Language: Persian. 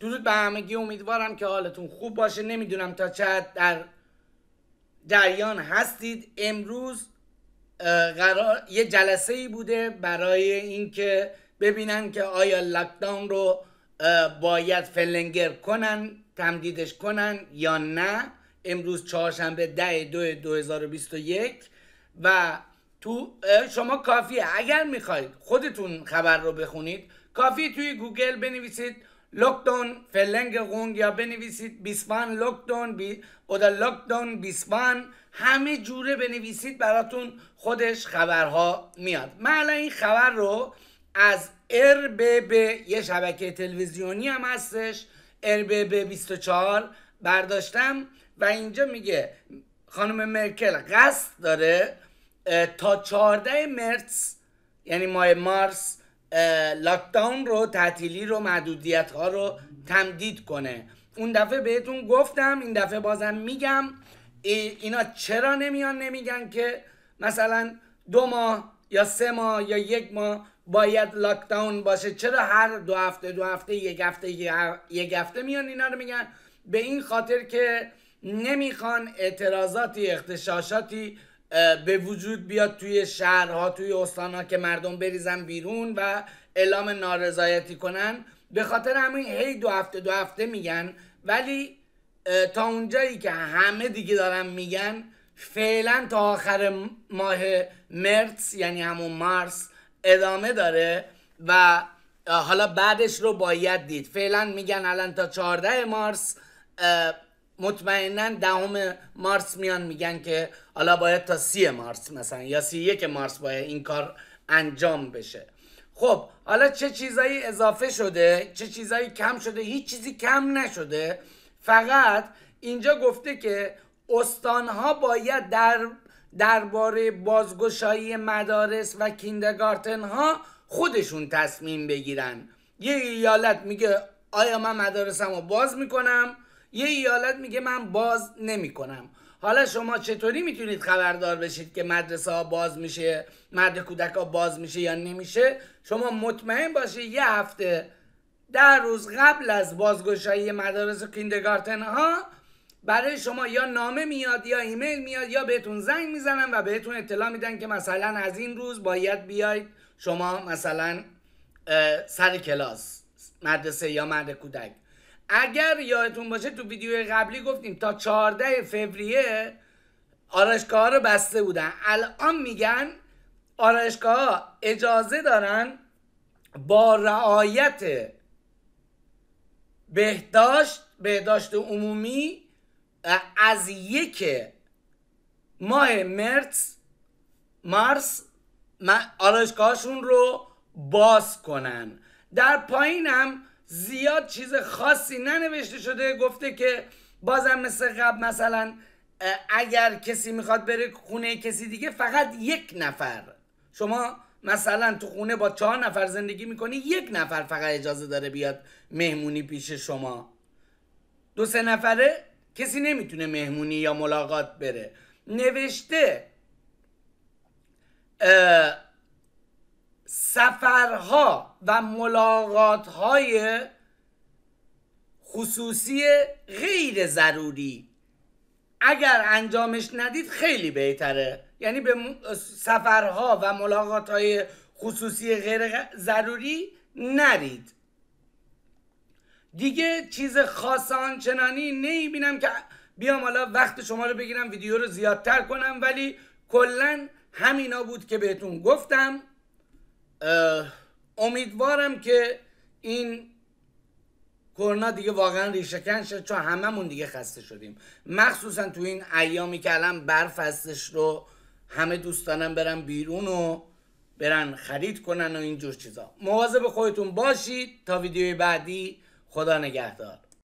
درود به همگی امیدوارم که حالتون خوب باشه نمیدونم تا چه در جریان هستید امروز قرار یه جلسه ای بوده برای اینکه ببینن که آیا لاکداون رو باید فلنگر کنن تمدیدش کنن یا نه امروز چهارشنبه ده دو 2021 و تو شما کافیه اگر میخواید خودتون خبر رو بخونید کافی توی گوگل بنویسید لوکدون فلنگ یا بنویسید بیسبان لکدون بی... اودا بیسبان همه جوره بنویسید براتون خودش خبرها میاد من این خبر رو از RBB یه شبکه تلویزیونی هم هستش اربب 24 برداشتم و اینجا میگه خانم مرکل قصد داره تا 14 مرس یعنی ماه مارس لاکداون رو تعطیلی رو محدودیت ها رو تمدید کنه اون دفعه بهتون گفتم این دفعه بازم میگم اینا چرا نمیان نمیگن که مثلا دو ماه یا سه ماه یا یک ماه باید لاکداون باشه چرا هر دو هفته دو هفته یک هفته یک هفته میان اینا رو میگن به این خاطر که نمیخوان اعتراضاتی اختشاشاتی به وجود بیاد توی شهرها توی استانها که مردم بریزن بیرون و اعلام نارضایتی کنن به خاطر همین هی دو هفته دو هفته میگن ولی تا اونجایی که همه دیگه دارن میگن فعلا تا آخر ماه مرس یعنی همون مارس ادامه داره و حالا بعدش رو باید دید فعلا میگن الان تا 14 مارس مطمئنا دهم مارس میان میگن که حالا باید تا سی مارس مثلا یا سی یک مارس باید این کار انجام بشه خب حالا چه چیزایی اضافه شده چه چیزایی کم شده هیچ چیزی کم نشده فقط اینجا گفته که استانها باید در درباره بازگشایی مدارس و کیندگارتن ها خودشون تصمیم بگیرن یه ایالت میگه آیا من مدارسم رو باز میکنم یه ایالت میگه من باز نمیکنم حالا شما چطوری میتونید خبردار بشید که مدرسه ها باز میشه مدرسه کودک ها باز میشه یا نمیشه شما مطمئن باشید یه هفته ده روز قبل از بازگشایی مدارس و کیندگارتن ها برای شما یا نامه میاد یا ایمیل میاد یا بهتون زنگ میزنن و بهتون اطلاع میدن که مثلا از این روز باید بیاید شما مثلا سر کلاس مدرسه یا مرد کودک اگر یادتون باشه تو ویدیو قبلی گفتیم تا 14 فوریه آرشگاه رو بسته بودن الان میگن آرشگاه اجازه دارن با رعایت بهداشت بهداشت عمومی از یک ماه مرس مارس آرشگاهشون رو باز کنن در پایینم زیاد چیز خاصی ننوشته شده گفته که بازم مثل قبل مثلا اگر کسی میخواد بره خونه کسی دیگه فقط یک نفر شما مثلا تو خونه با چهار نفر زندگی میکنی یک نفر فقط اجازه داره بیاد مهمونی پیش شما دو سه نفره کسی نمیتونه مهمونی یا ملاقات بره نوشته سفرها و ملاقاتهای خصوصی غیر ضروری اگر انجامش ندید خیلی بهتره یعنی به سفرها و ملاقاتهای خصوصی غیر ضروری نرید دیگه چیز خاصان چنانی نمیبینم که بیام حالا وقت شما رو بگیرم ویدیو رو زیادتر کنم ولی کلا همینا بود که بهتون گفتم امیدوارم که این کرونا دیگه واقعا ریشکن شد چون هممون دیگه خسته شدیم مخصوصا تو این ایامی که الان برف هستش رو همه دوستانم برن بیرون و برن خرید کنن و اینجور چیزا مواظب خودتون باشید تا ویدیوی بعدی خدا نگهدار